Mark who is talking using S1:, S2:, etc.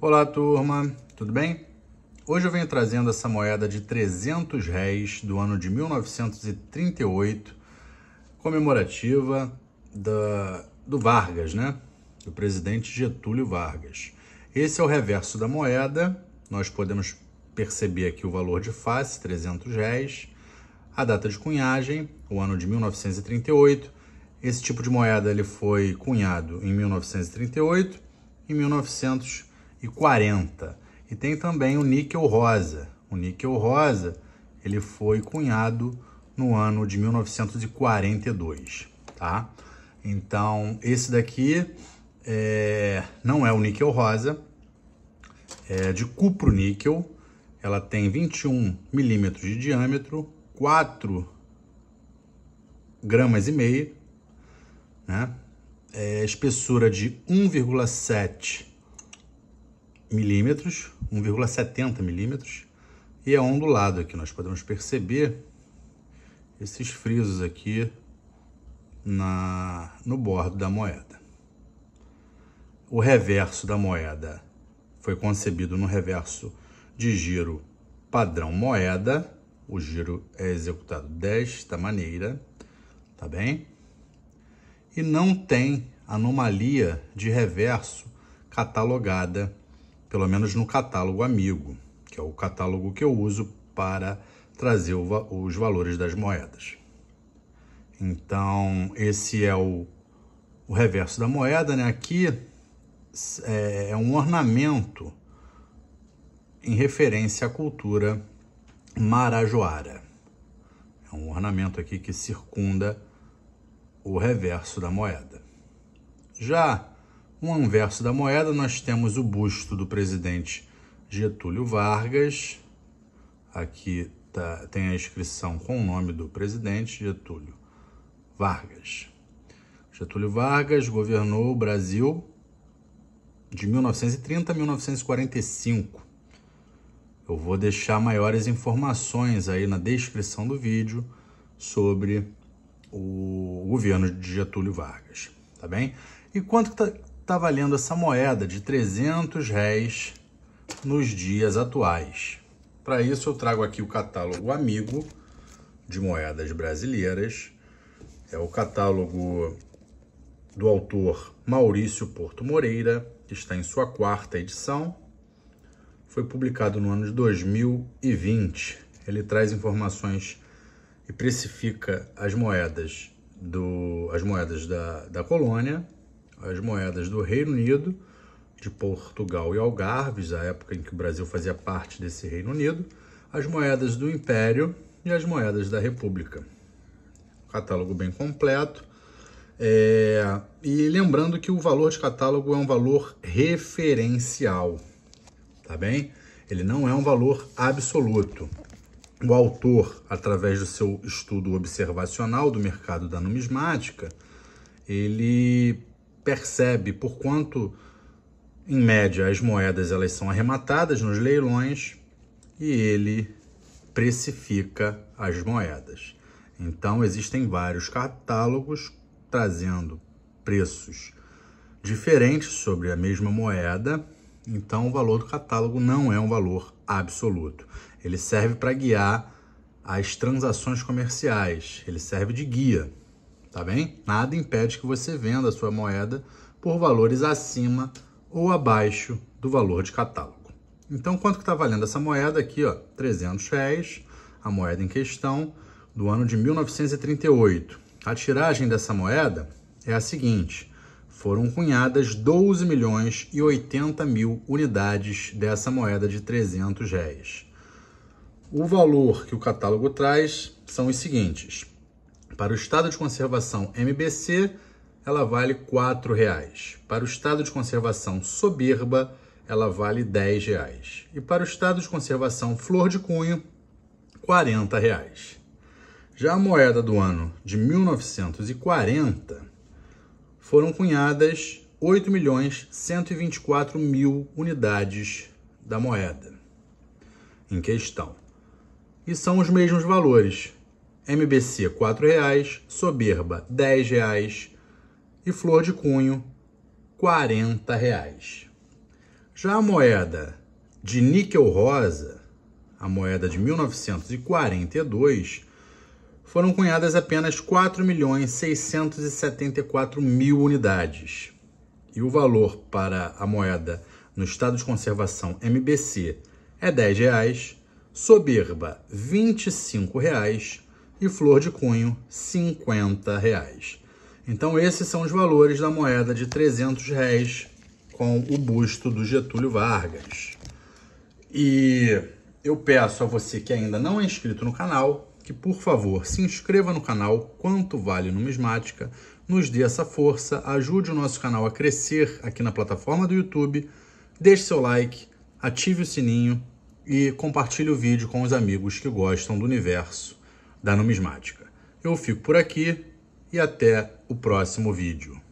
S1: Olá turma, tudo bem? Hoje eu venho trazendo essa moeda de 300 réis do ano de 1938, comemorativa da, do Vargas, né? Do presidente Getúlio Vargas. Esse é o reverso da moeda, nós podemos perceber aqui o valor de face, 300 réis, a data de cunhagem, o ano de 1938. Esse tipo de moeda ele foi cunhado em 1938, em 1938 e 40. E tem também o níquel rosa. O níquel rosa ele foi cunhado no ano de 1942, tá? Então esse daqui é, não é o níquel rosa, é de cupro níquel. Ela tem 21 milímetros de diâmetro, 4 gramas e meio, né? É, espessura de 1,7 milímetros, 1,70 milímetros, e é ondulado aqui. Nós podemos perceber esses frisos aqui na, no bordo da moeda. O reverso da moeda foi concebido no reverso de giro padrão moeda. O giro é executado desta maneira, tá bem? E não tem anomalia de reverso catalogada pelo menos no catálogo amigo, que é o catálogo que eu uso para trazer os valores das moedas. Então, esse é o, o reverso da moeda, né? Aqui é, é um ornamento em referência à cultura marajoara. É um ornamento aqui que circunda o reverso da moeda. Já um anverso da moeda, nós temos o busto do presidente Getúlio Vargas. Aqui tá, tem a inscrição com o nome do presidente Getúlio Vargas. Getúlio Vargas governou o Brasil de 1930 a 1945. Eu vou deixar maiores informações aí na descrição do vídeo sobre o governo de Getúlio Vargas, tá bem? E quanto que tá, está valendo essa moeda de 300 réis nos dias atuais. Para isso eu trago aqui o catálogo Amigo de moedas brasileiras. É o catálogo do autor Maurício Porto Moreira, que está em sua quarta edição. Foi publicado no ano de 2020. Ele traz informações e precifica as moedas do as moedas da, da colônia as moedas do Reino Unido, de Portugal e Algarves, a época em que o Brasil fazia parte desse Reino Unido, as moedas do Império e as moedas da República. Catálogo bem completo. É, e lembrando que o valor de catálogo é um valor referencial, tá bem? Ele não é um valor absoluto. O autor, através do seu estudo observacional do mercado da numismática, ele percebe por quanto, em média, as moedas elas são arrematadas nos leilões e ele precifica as moedas. Então, existem vários catálogos trazendo preços diferentes sobre a mesma moeda, então o valor do catálogo não é um valor absoluto. Ele serve para guiar as transações comerciais, ele serve de guia tá bem? Nada impede que você venda a sua moeda por valores acima ou abaixo do valor de catálogo. Então, quanto que está valendo essa moeda aqui? Ó, 300 reais, a moeda em questão do ano de 1938. A tiragem dessa moeda é a seguinte, foram cunhadas 12 milhões e 80 mil unidades dessa moeda de 300 reais. O valor que o catálogo traz são os seguintes, para o estado de conservação MBC, ela vale R$ reais. Para o estado de conservação soberba, ela vale R$ reais. E para o estado de conservação flor de cunho, R$ reais. Já a moeda do ano de 1940 foram cunhadas 8 milhões 124 mil unidades da moeda em questão. E são os mesmos valores, MBC R$ 4,00, Soberba R$ 10,00 e Flor de Cunho R$ 40,00. Já a moeda de níquel rosa, a moeda de 1942, foram cunhadas apenas 4 milhões mil unidades. E o valor para a moeda no estado de conservação MBC é R$ 10,00, Soberba R$ 25,00 e flor de cunho, 50 reais. Então esses são os valores da moeda de 300 réis com o busto do Getúlio Vargas. E eu peço a você que ainda não é inscrito no canal, que por favor se inscreva no canal Quanto Vale Numismática, nos dê essa força, ajude o nosso canal a crescer aqui na plataforma do YouTube, deixe seu like, ative o sininho e compartilhe o vídeo com os amigos que gostam do universo da numismática. Eu fico por aqui e até o próximo vídeo.